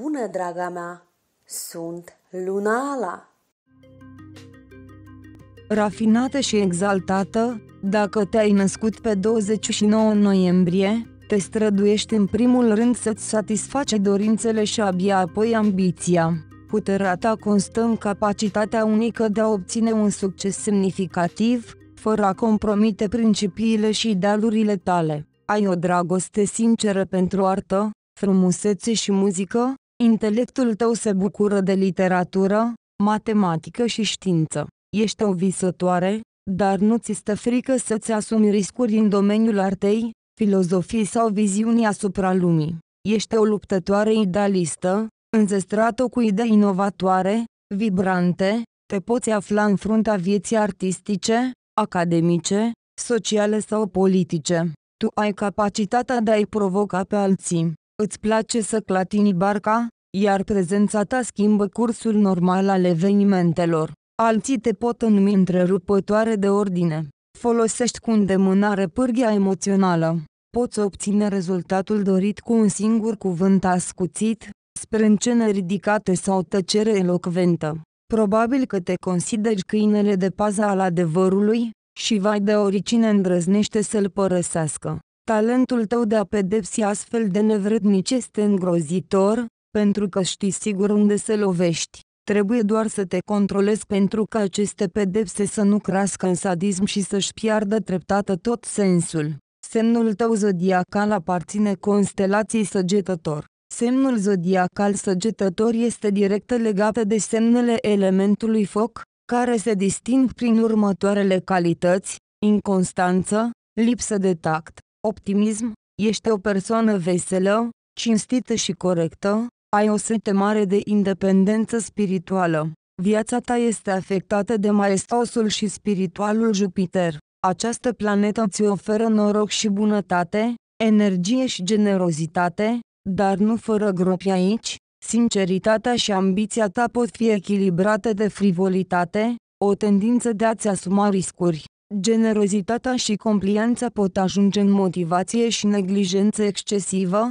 bună, draga mea! Sunt Lunala! Rafinată și exaltată, dacă te-ai născut pe 29 noiembrie, te străduiești în primul rând să-ți satisface dorințele și abia apoi ambiția. Puterea ta constă în capacitatea unică de a obține un succes semnificativ, fără a compromite principiile și idealurile tale. Ai o dragoste sinceră pentru artă, frumusețe și muzică, Intelectul tău se bucură de literatură, matematică și știință. Ești o visătoare, dar nu ți stă frică să-ți asumi riscuri în domeniul artei, filozofiei sau viziunii asupra lumii. Ești o luptătoare idealistă, înzestrată cu idei inovatoare, vibrante, te poți afla în fruntea vieții artistice, academice, sociale sau politice. Tu ai capacitatea de a-i provoca pe alții. Îți place să clatini barca, iar prezența ta schimbă cursul normal al evenimentelor. Alții te pot numi întrerupătoare de ordine. Folosești cu îndemânare pârghia emoțională. Poți obține rezultatul dorit cu un singur cuvânt ascuțit, sprâncene ridicate sau tăcere elocventă. Probabil că te consideri câinele de pază al adevărului, și vai de oricine îndrăznește să-l părăsească. Talentul tău de a pedepsi astfel de nevrednici este îngrozitor, pentru că știi sigur unde să lovești. Trebuie doar să te controlezi pentru că aceste pedepse să nu crească în sadism și să-și piardă treptată tot sensul. Semnul tău zodiacal aparține constelației săgetător. Semnul zodiacal săgetător este direct legat de semnele elementului foc, care se disting prin următoarele calități, inconstanță, lipsă de tact, optimism, ești o persoană veselă, cinstită și corectă, ai o sete mare de independență spirituală. Viața ta este afectată de Maestosul și spiritualul Jupiter. Această planetă îți oferă noroc și bunătate, energie și generozitate, dar nu fără gropi aici, sinceritatea și ambiția ta pot fi echilibrate de frivolitate, o tendință de a-ți asuma riscuri. Generozitatea și complianța pot ajunge în motivație și neglijență excesivă,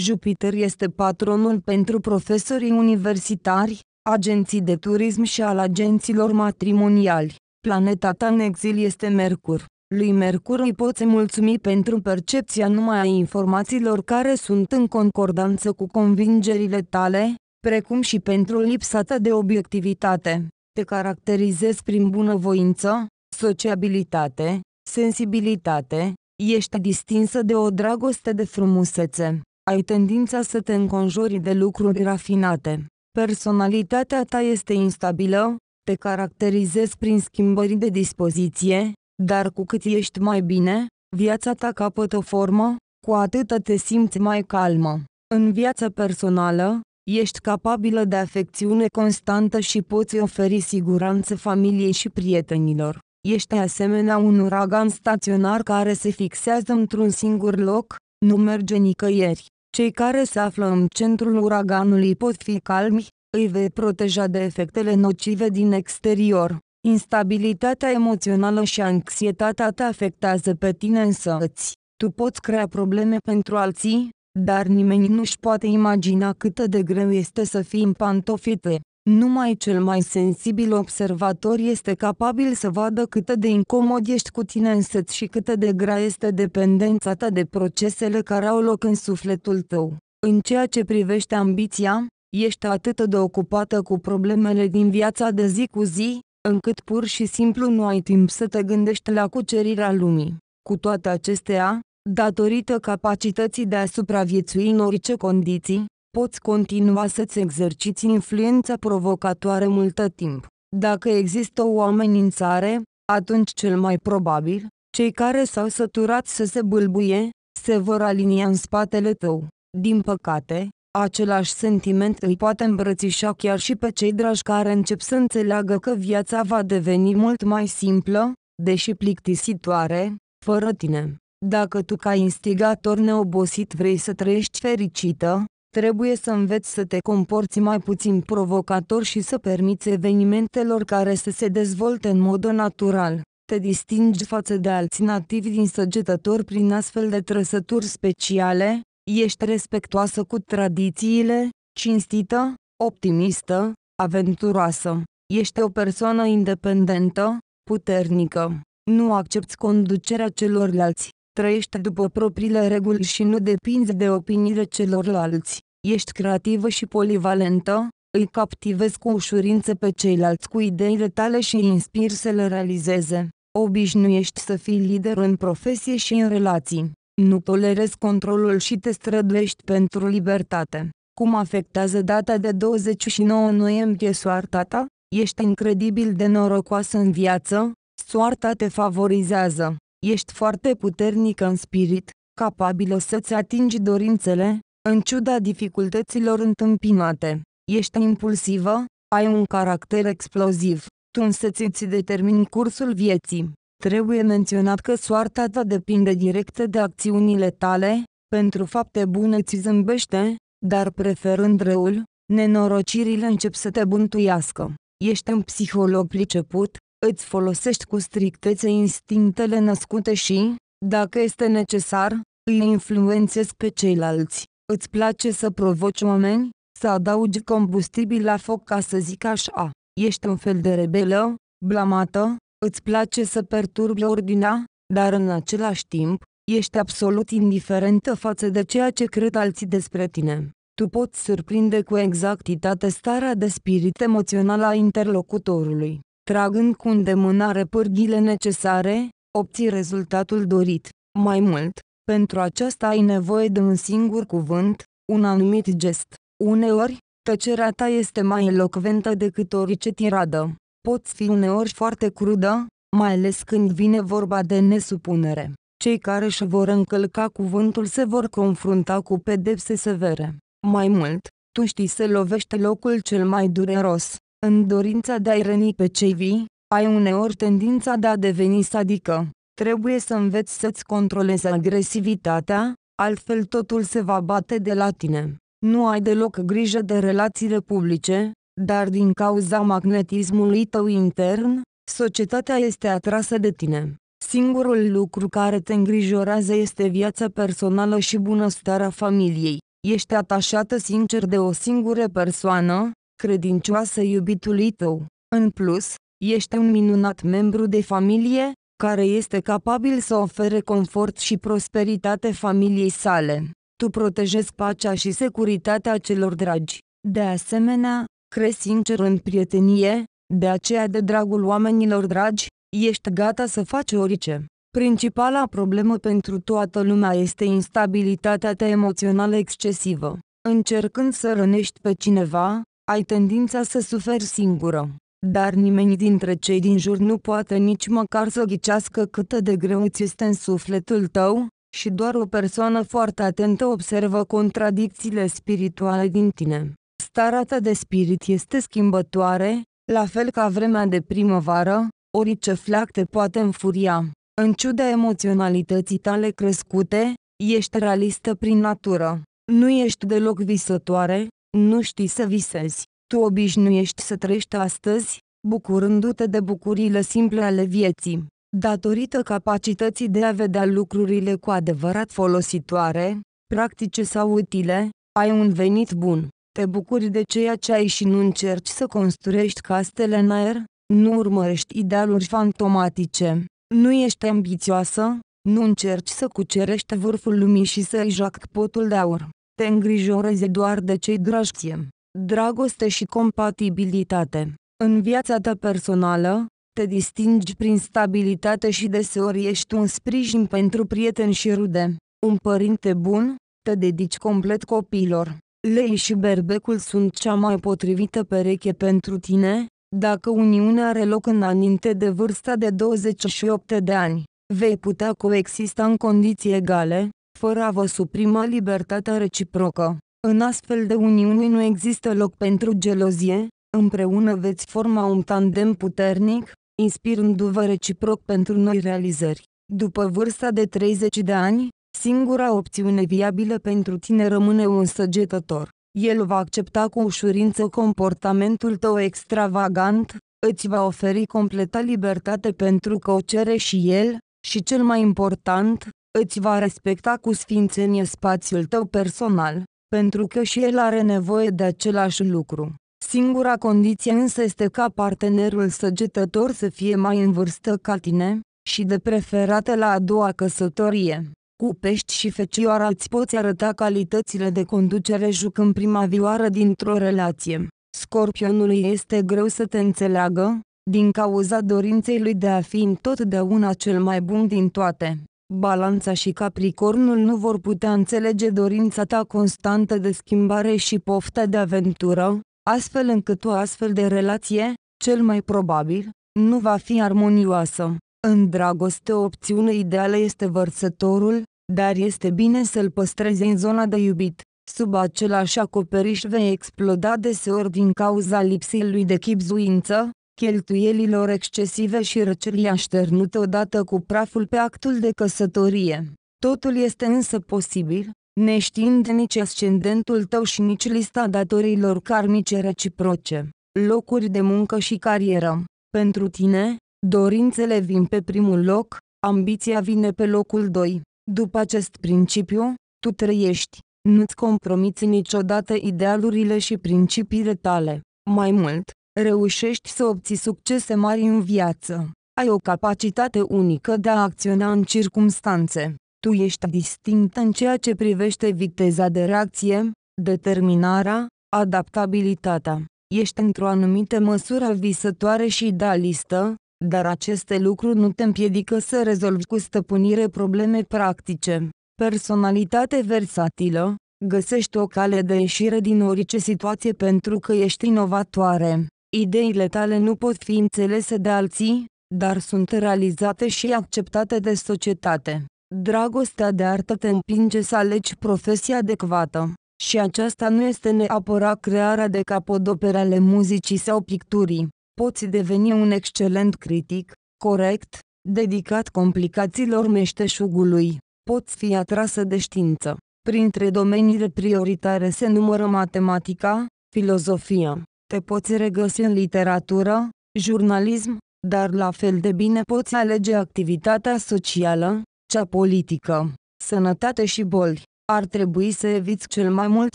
Jupiter este patronul pentru profesorii universitari, agenții de turism și al agenților matrimoniali. Planeta ta în exil este Mercur. Lui Mercur îi poți mulțumi pentru percepția numai a informațiilor care sunt în concordanță cu convingerile tale, precum și pentru lipsa ta de obiectivitate. Te caracterizezi prin bunăvoință, sociabilitate, sensibilitate, ești distinsă de o dragoste de frumusețe ai tendința să te înconjori de lucruri rafinate. Personalitatea ta este instabilă, te caracterizezi prin schimbări de dispoziție, dar cu cât ești mai bine, viața ta capătă formă, cu atât te simți mai calmă. În viața personală, ești capabilă de afecțiune constantă și poți oferi siguranță familiei și prietenilor. Ești asemenea un uragan staționar care se fixează într-un singur loc, nu merge nicăieri. Cei care se află în centrul uraganului pot fi calmi, îi vei proteja de efectele nocive din exterior. Instabilitatea emoțională și anxietatea te afectează pe tine îți. Tu poți crea probleme pentru alții, dar nimeni nu-și poate imagina cât de greu este să fii în pantofite. Numai cel mai sensibil observator este capabil să vadă cât de incomod ești cu tine însăți și cât de grea este dependența ta de procesele care au loc în sufletul tău. În ceea ce privește ambiția, ești atât de ocupată cu problemele din viața de zi cu zi, încât pur și simplu nu ai timp să te gândești la cucerirea lumii. Cu toate acestea, datorită capacității de a supraviețui în orice condiții, poți continua să-ți exerciți influența provocatoare multă timp. Dacă există o amenințare, atunci cel mai probabil, cei care s-au săturat să se bâlbuie, se vor alinia în spatele tău. Din păcate, același sentiment îi poate îmbrățișa chiar și pe cei dragi care încep să înțeleagă că viața va deveni mult mai simplă, deși plictisitoare, fără tine. Dacă tu ca instigator neobosit vrei să trăiești fericită, Trebuie să înveți să te comporți mai puțin provocator și să permiți evenimentelor care să se dezvolte în mod natural. Te distingi față de alții nativi din săgetători prin astfel de trăsături speciale, ești respectoasă cu tradițiile, cinstită, optimistă, aventuroasă. Ești o persoană independentă, puternică. Nu accepti conducerea celorlalți trăiești după propriile reguli și nu depinzi de opiniile celorlalți, ești creativă și polivalentă, îi captivezi cu ușurință pe ceilalți cu ideile tale și îi inspiri să le realizeze. Obișnuiești să fii lider în profesie și în relații. Nu tolerezi controlul și te străduiești pentru libertate. Cum afectează data de 29 noiembrie soarta ta? Ești incredibil de norocoasă în viață, soarta te favorizează. Ești foarte puternică în spirit, capabilă să-ți atingi dorințele, în ciuda dificultăților întâmpinate. Ești impulsivă, ai un caracter exploziv, tu însă-ți îți determini cursul vieții. Trebuie menționat că soarta ta depinde direct de acțiunile tale, pentru fapte bune ți zâmbește, dar preferând răul, nenorocirile încep să te bântuiască. Ești un psiholog priceput, Îți folosești cu strictețe instinctele născute și, dacă este necesar, îi influențezi pe ceilalți. Îți place să provoci oameni, să adaugi combustibil la foc ca să zic așa. Ești un fel de rebelă, blamată, îți place să perturbi ordinea, dar în același timp, ești absolut indiferentă față de ceea ce cred alții despre tine. Tu poți surprinde cu exactitate starea de spirit emoțională a interlocutorului tragând cu îndemânare pârghile necesare, obții rezultatul dorit. Mai mult, pentru aceasta ai nevoie de un singur cuvânt, un anumit gest. Uneori, tăcerea ta este mai elocventă decât orice tiradă. Poți fi uneori foarte crudă, mai ales când vine vorba de nesupunere. Cei care își vor încălca cuvântul se vor confrunta cu pedepse severe. Mai mult, tu știi să lovești locul cel mai dureros. În dorința de a-i răni pe cei vii, ai uneori tendința de a deveni sadică. Trebuie să înveți să-ți controlezi agresivitatea, altfel totul se va bate de la tine. Nu ai deloc grijă de relațiile publice, dar din cauza magnetismului tău intern, societatea este atrasă de tine. Singurul lucru care te îngrijorează este viața personală și bunăstarea familiei. Ești atașată sincer de o singură persoană, credincioasă iubitului tău. În plus, ești un minunat membru de familie, care este capabil să ofere confort și prosperitate familiei sale. Tu protejezi pacea și securitatea celor dragi. De asemenea, crezi sincer în prietenie, de aceea de dragul oamenilor dragi, ești gata să faci orice. Principala problemă pentru toată lumea este instabilitatea ta emoțională excesivă. Încercând să rănești pe cineva, ai tendința să suferi singură. Dar nimeni dintre cei din jur nu poate nici măcar să ghicească cât de greu ți este în sufletul tău, și doar o persoană foarte atentă observă contradicțiile spirituale din tine. Starea ta de spirit este schimbătoare, la fel ca vremea de primăvară, orice flac te poate înfuria. În ciuda emoționalității tale crescute, ești realistă prin natură. Nu ești deloc visătoare, nu știi să visezi, tu obișnuiești să trăiești astăzi, bucurându-te de bucurile simple ale vieții. Datorită capacității de a vedea lucrurile cu adevărat folositoare, practice sau utile, ai un venit bun. Te bucuri de ceea ce ai și nu încerci să construiești castele în aer, nu urmărești idealuri fantomatice, nu ești ambițioasă, nu încerci să cucerești vârful lumii și să-i jac potul de aur te îngrijorezi doar de cei dragi ție. Dragoste și compatibilitate. În viața ta personală, te distingi prin stabilitate și deseori ești un sprijin pentru prieteni și rude. Un părinte bun, te dedici complet copilor. Lei și berbecul sunt cea mai potrivită pereche pentru tine, dacă uniunea are loc înainte de vârsta de 28 de ani. Vei putea coexista în condiții egale, fără a vă suprima libertatea reciprocă. În astfel de uniuni nu există loc pentru gelozie, împreună veți forma un tandem puternic, inspirându-vă reciproc pentru noi realizări. După vârsta de 30 de ani, singura opțiune viabilă pentru tine rămâne un săgetător. El va accepta cu ușurință comportamentul tău extravagant, îți va oferi completa libertate pentru că o cere și el, și cel mai important, îți va respecta cu sfințenie spațiul tău personal, pentru că și el are nevoie de același lucru. Singura condiție însă este ca partenerul săgetător să fie mai în vârstă ca tine, și de preferată la a doua căsătorie. Cu pești și fecioara îți poți arăta calitățile de conducere jucând prima vioară dintr-o relație. Scorpionului este greu să te înțeleagă, din cauza dorinței lui de a fi întotdeauna cel mai bun din toate. Balanța și Capricornul nu vor putea înțelege dorința ta constantă de schimbare și pofta de aventură, astfel încât o astfel de relație, cel mai probabil, nu va fi armonioasă. În dragoste o opțiune ideală este vărsătorul, dar este bine să-l păstrezi în zona de iubit. Sub același acoperiș vei exploda deseori din cauza lipsei lui de chipzuință, cheltuielilor excesive și răcerii așternute odată cu praful pe actul de căsătorie. Totul este însă posibil, neștiind nici ascendentul tău și nici lista datorilor karmice reciproce, locuri de muncă și carieră. Pentru tine, dorințele vin pe primul loc, ambiția vine pe locul 2. După acest principiu, tu trăiești, nu-ți compromiți niciodată idealurile și principiile tale. Mai mult, reușești să obții succese mari în viață. Ai o capacitate unică de a acționa în circumstanțe. Tu ești distinct în ceea ce privește viteza de reacție, determinarea, adaptabilitatea. Ești într-o anumită măsură visătoare și idealistă, dar aceste lucruri nu te împiedică să rezolvi cu stăpânire probleme practice. Personalitate versatilă, găsești o cale de ieșire din orice situație pentru că ești inovatoare. Ideile tale nu pot fi înțelese de alții, dar sunt realizate și acceptate de societate. Dragostea de artă te împinge să alegi profesia adecvată. Și aceasta nu este neapărat crearea de capodopere ale muzicii sau picturii. Poți deveni un excelent critic, corect, dedicat complicațiilor meșteșugului. Poți fi atrasă de știință. Printre domeniile prioritare se numără matematica, filozofia, te poți regăsi în literatură, jurnalism, dar la fel de bine poți alege activitatea socială, cea politică, sănătate și boli. Ar trebui să eviți cel mai mult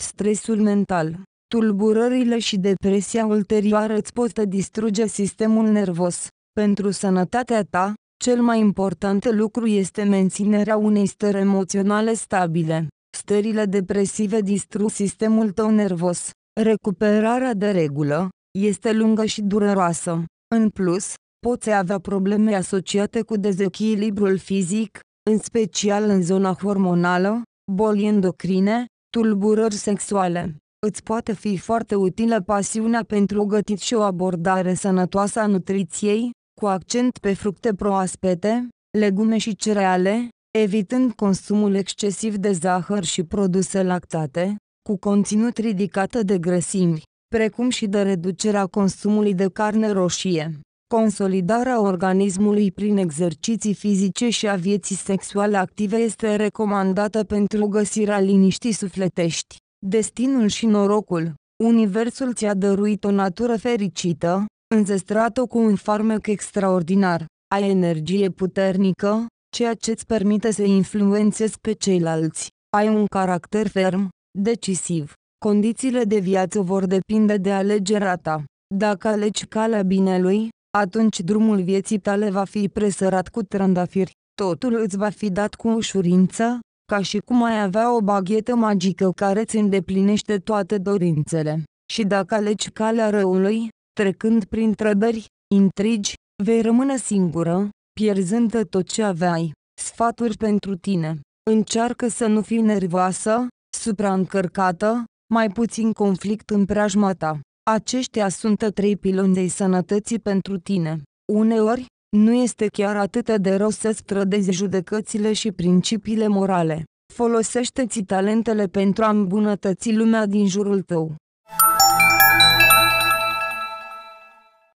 stresul mental. Tulburările și depresia ulterioară îți pot distruge sistemul nervos. Pentru sănătatea ta, cel mai important lucru este menținerea unei stări emoționale stabile. Stările depresive distrug sistemul tău nervos. Recuperarea de regulă este lungă și dureroasă. În plus, poți avea probleme asociate cu dezechilibrul fizic, în special în zona hormonală, boli endocrine, tulburări sexuale. Îți poate fi foarte utilă pasiunea pentru gătit și o abordare sănătoasă a nutriției, cu accent pe fructe proaspete, legume și cereale, evitând consumul excesiv de zahăr și produse lactate, cu conținut ridicată de grăsimi, precum și de reducerea consumului de carne roșie. Consolidarea organismului prin exerciții fizice și a vieții sexuale active este recomandată pentru găsirea liniștii sufletești. Destinul și norocul Universul ți-a dăruit o natură fericită, înzestrată cu un farmec extraordinar. Ai energie puternică, ceea ce îți permite să influențezi pe ceilalți. Ai un caracter ferm, decisiv. Condițiile de viață vor depinde de alegerea ta. Dacă alegi calea binelui, atunci drumul vieții tale va fi presărat cu trandafiri. Totul îți va fi dat cu ușurință, ca și cum ai avea o baghetă magică care îți îndeplinește toate dorințele. Și dacă alegi calea răului, trecând prin trădări, intrigi, vei rămâne singură, pierzând tot ce aveai. Sfaturi pentru tine. Încearcă să nu fii nervoasă, supraîncărcată, mai puțin conflict în preajma ta. Aceștia sunt trei piloni de sănătății pentru tine. Uneori, nu este chiar atât de rău să strădezi judecățile și principiile morale. Folosește-ți talentele pentru a îmbunătăți lumea din jurul tău.